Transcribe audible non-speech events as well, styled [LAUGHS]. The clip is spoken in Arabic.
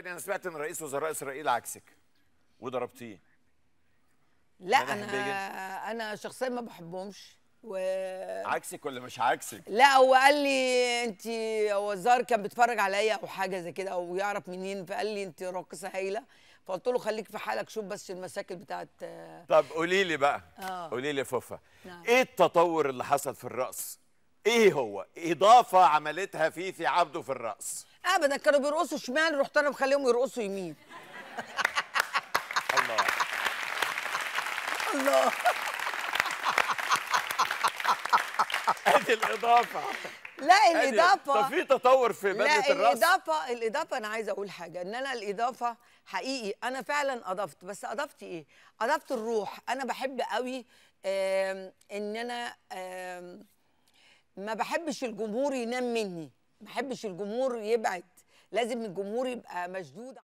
تاني انا سمعت ان رئيس وزراء اسرائيل عكسك وضربتيه لا انا انا شخصيا ما بحبهمش و... عكسك ولا مش عكسك؟ لا هو قال لي انت وزار كان بيتفرج عليا او حاجه زي كده او يعرف منين فقال لي انت راقصه هايله فقلت له خليك في حالك شوف بس المشاكل بتاعت طب قولي لي بقى آه. قولي لي فوفا نعم. ايه التطور اللي حصل في الرقص؟ ايه هو؟ اضافه عملتها فيفي عبده في الرقص؟ ابدا كانوا بيرقصوا شمال رحت انا مخليهم يرقصوا يمين [LAUGHS] الله الله ادي [LAUGHS] الاضافه لا الاضافه طب في تطور في بدله الراس لا الاضافه الاضافه انا عايزه اقول حاجه ان انا الاضافه حقيقي انا فعلا اضفت بس اضفت ايه اضفت الروح انا بحب قوي ان انا ما بحبش الجمهور ينام مني ما بحبش الجمهور يبعد لازم الجمهور يبقى مشدود